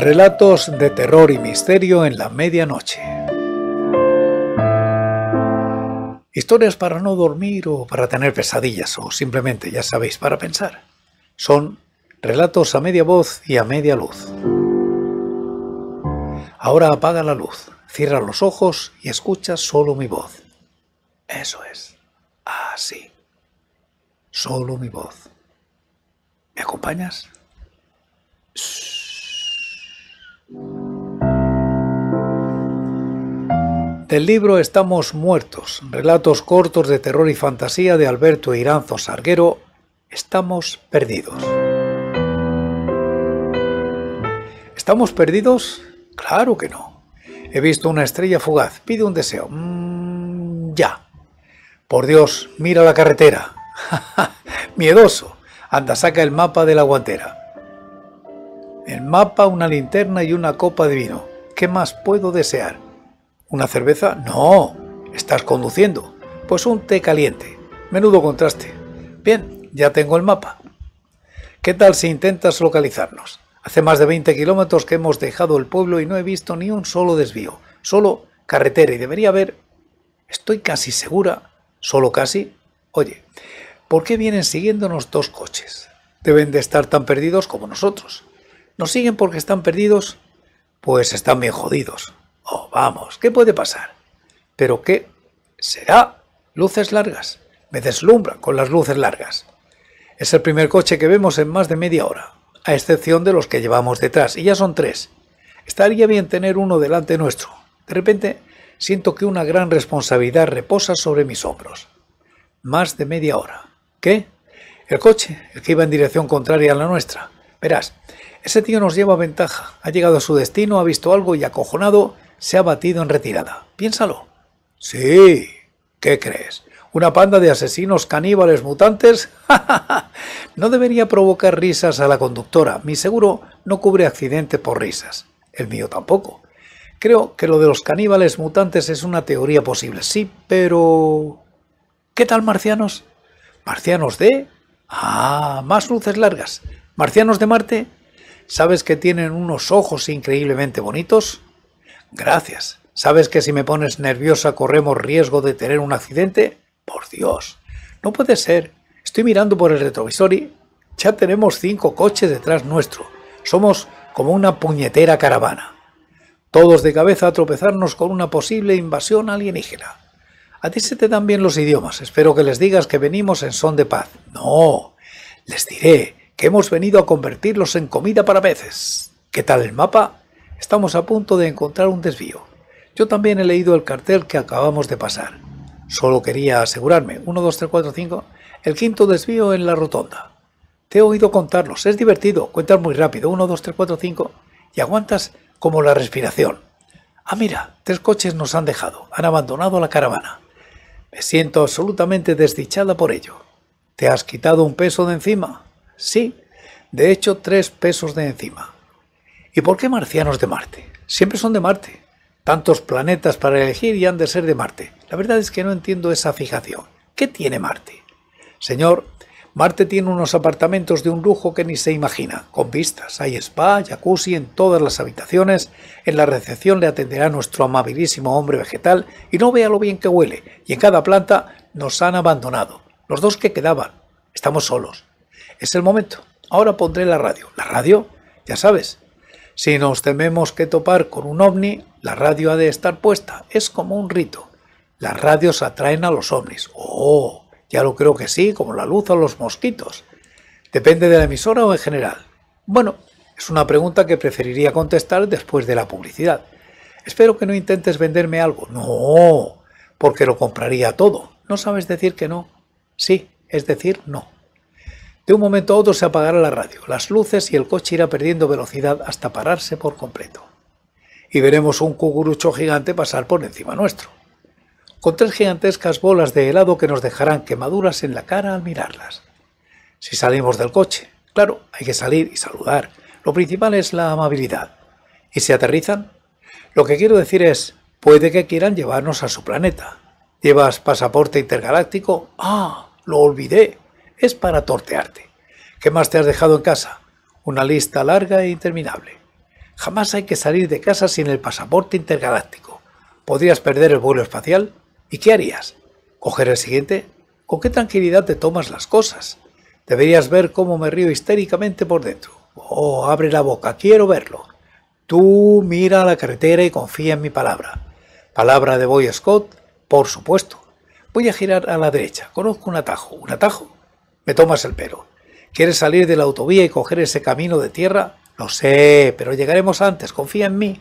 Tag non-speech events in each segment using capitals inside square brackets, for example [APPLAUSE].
Relatos de terror y misterio en la medianoche. Historias para no dormir o para tener pesadillas o simplemente, ya sabéis, para pensar. Son relatos a media voz y a media luz. Ahora apaga la luz, cierra los ojos y escucha solo mi voz. Eso es. Así. Solo mi voz. ¿Me acompañas? del libro Estamos Muertos, relatos cortos de terror y fantasía de Alberto Iranzo Sarguero, Estamos Perdidos. ¿Estamos perdidos? Claro que no. He visto una estrella fugaz, pide un deseo. Mm, ya. Por Dios, mira la carretera. [LAUGHS] Miedoso. Anda, saca el mapa de la guantera. El mapa, una linterna y una copa de vino. ¿Qué más puedo desear? ¿Una cerveza? No, estás conduciendo. Pues un té caliente. Menudo contraste. Bien, ya tengo el mapa. ¿Qué tal si intentas localizarnos? Hace más de 20 kilómetros que hemos dejado el pueblo y no he visto ni un solo desvío, solo carretera y debería haber, estoy casi segura, solo casi, oye, ¿por qué vienen siguiéndonos dos coches? Deben de estar tan perdidos como nosotros. ¿Nos siguen porque están perdidos? Pues están bien jodidos. Oh, vamos, ¿qué puede pasar? Pero ¿qué? Será luces largas. Me deslumbra con las luces largas. Es el primer coche que vemos en más de media hora, a excepción de los que llevamos detrás, y ya son tres. Estaría bien tener uno delante nuestro. De repente siento que una gran responsabilidad reposa sobre mis hombros. Más de media hora. ¿Qué? El coche, el que iba en dirección contraria a la nuestra. Verás, ese tío nos lleva ventaja. Ha llegado a su destino, ha visto algo y acojonado se ha batido en retirada. Piénsalo. Sí. ¿Qué crees? ¿Una panda de asesinos caníbales mutantes? [LAUGHS] no debería provocar risas a la conductora. Mi seguro no cubre accidente por risas. El mío tampoco. Creo que lo de los caníbales mutantes es una teoría posible, sí, pero... ¿Qué tal, marcianos? ¿Marcianos de...? Ah, más luces largas. ¿Marcianos de Marte? ¿Sabes que tienen unos ojos increíblemente bonitos? Gracias. ¿Sabes que si me pones nerviosa corremos riesgo de tener un accidente? Por Dios. No puede ser. Estoy mirando por el retrovisor y ya tenemos cinco coches detrás nuestro. Somos como una puñetera caravana. Todos de cabeza a tropezarnos con una posible invasión alienígena. A ti se te dan bien los idiomas. Espero que les digas que venimos en son de paz. No. Les diré que hemos venido a convertirlos en comida para peces. ¿Qué tal el mapa? Estamos a punto de encontrar un desvío. Yo también he leído el cartel que acabamos de pasar. Solo quería asegurarme. 1, 2, 3, 4, 5. El quinto desvío en la rotonda. Te he oído contarlos. Es divertido. Cuentas muy rápido. 1, 2, 3, 4, 5. Y aguantas como la respiración. Ah, mira, tres coches nos han dejado. Han abandonado la caravana. Me siento absolutamente desdichada por ello. ¿Te has quitado un peso de encima? Sí, de hecho tres pesos de encima. ¿Y por qué marcianos de Marte? Siempre son de Marte. Tantos planetas para elegir y han de ser de Marte. La verdad es que no entiendo esa fijación. ¿Qué tiene Marte? Señor, Marte tiene unos apartamentos de un lujo que ni se imagina, con vistas. Hay spa, jacuzzi en todas las habitaciones. En la recepción le atenderá nuestro amabilísimo hombre vegetal y no vea lo bien que huele. Y en cada planta nos han abandonado. Los dos que quedaban. Estamos solos. Es el momento. Ahora pondré la radio. ¿La radio? Ya sabes, si nos tememos que topar con un ovni, la radio ha de estar puesta. Es como un rito. Las radios atraen a los ovnis. Oh, ya lo creo que sí, como la luz a los mosquitos. Depende de la emisora o en general. Bueno, es una pregunta que preferiría contestar después de la publicidad. Espero que no intentes venderme algo. No, porque lo compraría todo. No sabes decir que no. Sí, es decir, no. De un momento a otro se apagará la radio, las luces y el coche irá perdiendo velocidad hasta pararse por completo. Y veremos un cucurucho gigante pasar por encima nuestro, con tres gigantescas bolas de helado que nos dejarán quemaduras en la cara al mirarlas. Si salimos del coche, claro, hay que salir y saludar. Lo principal es la amabilidad. ¿Y si aterrizan? Lo que quiero decir es, puede que quieran llevarnos a su planeta. ¿Llevas pasaporte intergaláctico? Ah, lo olvidé es para tortearte. ¿Qué más te has dejado en casa? Una lista larga e interminable. Jamás hay que salir de casa sin el pasaporte intergaláctico. Podrías perder el vuelo espacial. ¿Y qué harías? ¿Coger el siguiente? ¿Con qué tranquilidad te tomas las cosas? Deberías ver cómo me río histéricamente por dentro. Oh, abre la boca, quiero verlo. Tú mira la carretera y confía en mi palabra. Palabra de Boy Scott, por supuesto. Voy a girar a la derecha. Conozco un atajo. ¿Un atajo? Me tomas el pelo. ¿Quieres salir de la autovía y coger ese camino de tierra? Lo sé, pero llegaremos antes, confía en mí.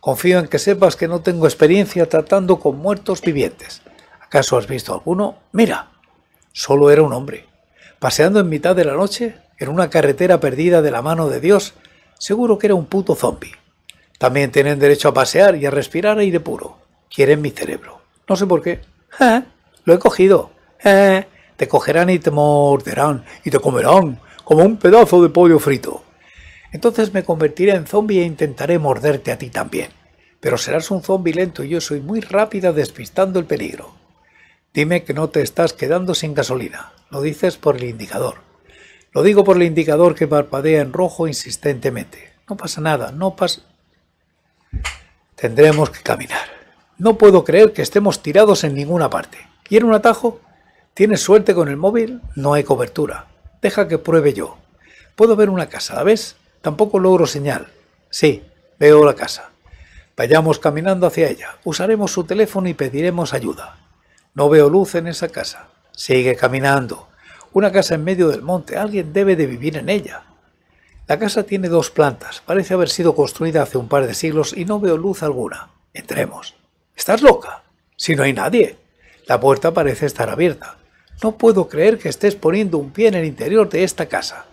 Confío en que sepas que no tengo experiencia tratando con muertos vivientes. ¿Acaso has visto alguno? Mira, solo era un hombre. Paseando en mitad de la noche, en una carretera perdida de la mano de Dios, seguro que era un puto zombi. También tienen derecho a pasear y a respirar aire puro. Quieren mi cerebro. No sé por qué. ¿Eh? [LAUGHS] Lo he cogido. [LAUGHS] ¿Eh? te cogerán y te morderán y te comerán como un pedazo de pollo frito. Entonces me convertiré en zombie e intentaré morderte a ti también. Pero serás un zombie lento y yo soy muy rápida despistando el peligro. Dime que no te estás quedando sin gasolina. Lo dices por el indicador. Lo digo por el indicador que parpadea en rojo insistentemente. No pasa nada, no pasa... Tendremos que caminar. No puedo creer que estemos tirados en ninguna parte. ¿Quieres un atajo? Tienes suerte con el móvil, no hay cobertura. Deja que pruebe yo. Puedo ver una casa, ¿la ves? Tampoco logro señal. Sí, veo la casa. Vayamos caminando hacia ella. Usaremos su teléfono y pediremos ayuda. No veo luz en esa casa. Sigue caminando. Una casa en medio del monte. Alguien debe de vivir en ella. La casa tiene dos plantas. Parece haber sido construida hace un par de siglos y no veo luz alguna. Entremos. ¿Estás loca? Si no hay nadie. La puerta parece estar abierta. No puedo creer que estés poniendo un pie en el interior de esta casa.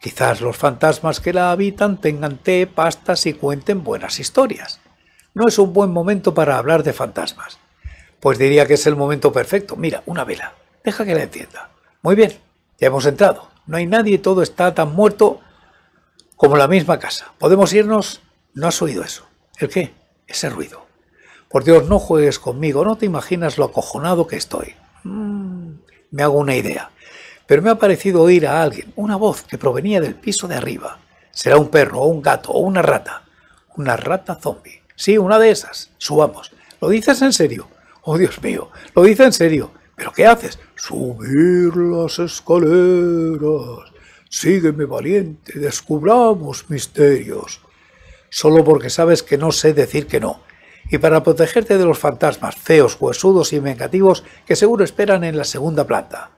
Quizás los fantasmas que la habitan tengan té, pastas y cuenten buenas historias. No es un buen momento para hablar de fantasmas. Pues diría que es el momento perfecto. Mira, una vela. Deja que la entienda. Muy bien, ya hemos entrado. No hay nadie y todo está tan muerto como la misma casa. ¿Podemos irnos? No has oído eso. ¿El qué? Ese ruido. Por Dios, no juegues conmigo. No te imaginas lo acojonado que estoy. Mm me hago una idea. Pero me ha parecido oír a alguien una voz que provenía del piso de arriba. Será un perro, o un gato, o una rata. Una rata zombie. Sí, una de esas. Subamos. ¿Lo dices en serio? Oh, Dios mío, lo dice en serio. ¿Pero qué haces? Subir las escaleras. Sígueme, valiente, descubramos misterios. Solo porque sabes que no sé decir que no y para protegerte de los fantasmas feos, huesudos y vengativos que seguro esperan en la segunda planta.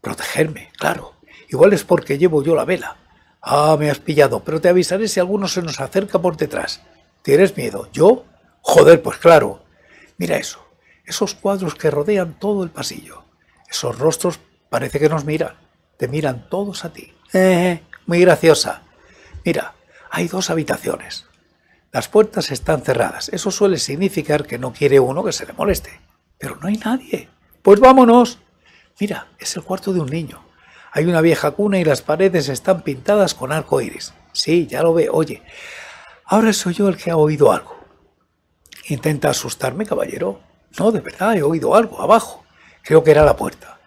Protegerme, claro. Igual es porque llevo yo la vela. Ah, me has pillado, pero te avisaré si alguno se nos acerca por detrás. ¿Tienes miedo? ¿Yo? Joder, pues claro. Mira eso, esos cuadros que rodean todo el pasillo. Esos rostros parece que nos miran. Te miran todos a ti. Eh, [LAUGHS] muy graciosa. Mira, hay dos habitaciones. Las puertas están cerradas. Eso suele significar que no quiere uno que se le moleste. Pero no hay nadie. Pues vámonos. Mira, es el cuarto de un niño. Hay una vieja cuna y las paredes están pintadas con arco iris. Sí, ya lo ve. Oye, ahora soy yo el que ha oído algo. Intenta asustarme, caballero. No, de verdad, he oído algo abajo. Creo que era la puerta.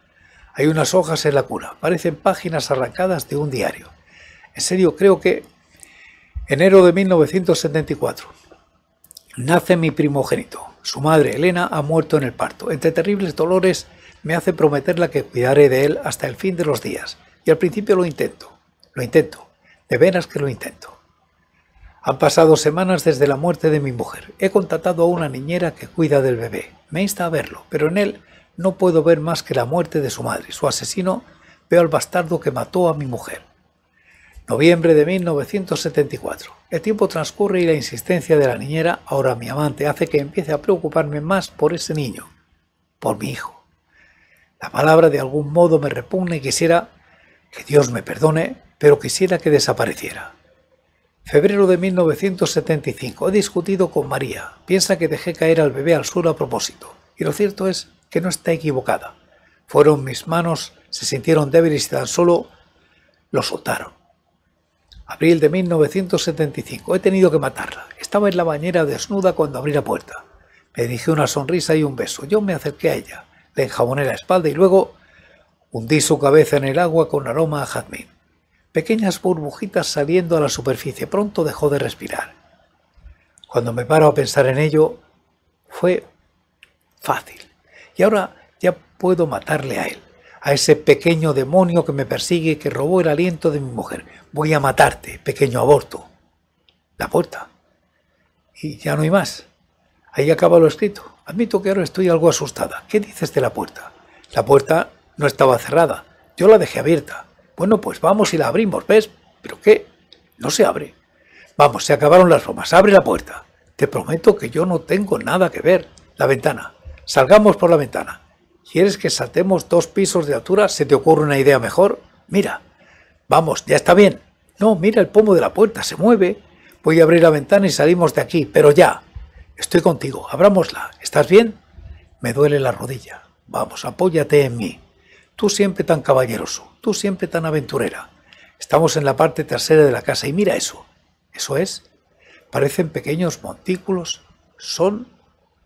Hay unas hojas en la cuna. Parecen páginas arrancadas de un diario. En serio, creo que Enero de 1974. Nace mi primogénito. Su madre, Elena, ha muerto en el parto. Entre terribles dolores me hace prometerla que cuidaré de él hasta el fin de los días. Y al principio lo intento. Lo intento. De veras que lo intento. Han pasado semanas desde la muerte de mi mujer. He contratado a una niñera que cuida del bebé. Me insta a verlo, pero en él no puedo ver más que la muerte de su madre. Su asesino veo al bastardo que mató a mi mujer. Noviembre de 1974. El tiempo transcurre y la insistencia de la niñera, ahora mi amante, hace que empiece a preocuparme más por ese niño, por mi hijo. La palabra de algún modo me repugna y quisiera que Dios me perdone, pero quisiera que desapareciera. Febrero de 1975. He discutido con María. Piensa que dejé caer al bebé al suelo a propósito. Y lo cierto es que no está equivocada. Fueron mis manos, se sintieron débiles y tan solo lo soltaron. Abril de 1975. He tenido que matarla. Estaba en la bañera desnuda cuando abrí la puerta. Me dije una sonrisa y un beso. Yo me acerqué a ella, le enjaboné la espalda y luego hundí su cabeza en el agua con aroma a jazmín. Pequeñas burbujitas saliendo a la superficie. Pronto dejó de respirar. Cuando me paro a pensar en ello, fue fácil. Y ahora ya puedo matarle a él a ese pequeño demonio que me persigue, que robó el aliento de mi mujer. Voy a matarte, pequeño aborto. La puerta. Y ya no hay más. Ahí acaba lo escrito. Admito que ahora estoy algo asustada. ¿Qué dices de la puerta? La puerta no estaba cerrada. Yo la dejé abierta. Bueno, pues vamos y la abrimos, ¿ves? ¿Pero qué? No se abre. Vamos, se acabaron las bromas. Abre la puerta. Te prometo que yo no tengo nada que ver. La ventana. Salgamos por la ventana. ¿Quieres que saltemos dos pisos de altura? ¿Se te ocurre una idea mejor? Mira, vamos, ya está bien. No, mira el pomo de la puerta, se mueve. Voy a abrir la ventana y salimos de aquí, pero ya. Estoy contigo, abrámosla. ¿Estás bien? Me duele la rodilla. Vamos, apóyate en mí. Tú siempre tan caballeroso, tú siempre tan aventurera. Estamos en la parte trasera de la casa y mira eso. ¿Eso es? Parecen pequeños montículos. Son...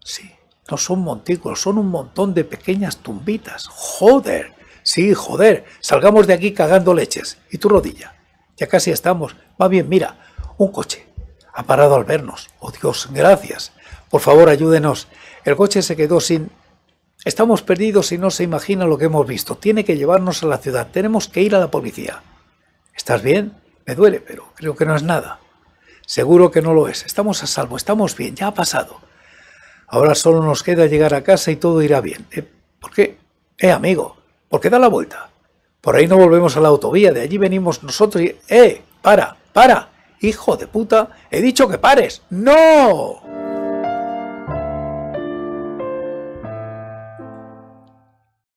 Sí, no son montículos, son un montón de pequeñas tumbitas. Joder. Sí, joder. Salgamos de aquí cagando leches. ¿Y tu rodilla? Ya casi estamos. Va bien, mira. Un coche. Ha parado al vernos. Oh Dios, gracias. Por favor, ayúdenos. El coche se quedó sin... Estamos perdidos y no se imagina lo que hemos visto. Tiene que llevarnos a la ciudad. Tenemos que ir a la policía. ¿Estás bien? Me duele, pero creo que no es nada. Seguro que no lo es. Estamos a salvo, estamos bien, ya ha pasado. Ahora solo nos queda llegar a casa y todo irá bien. Eh, ¿Por qué? Eh, amigo, ¿por qué da la vuelta? Por ahí no volvemos a la autovía, de allí venimos nosotros y... ¡Eh! ¡Para! ¡Para! ¡Hijo de puta! ¡He dicho que pares! ¡No!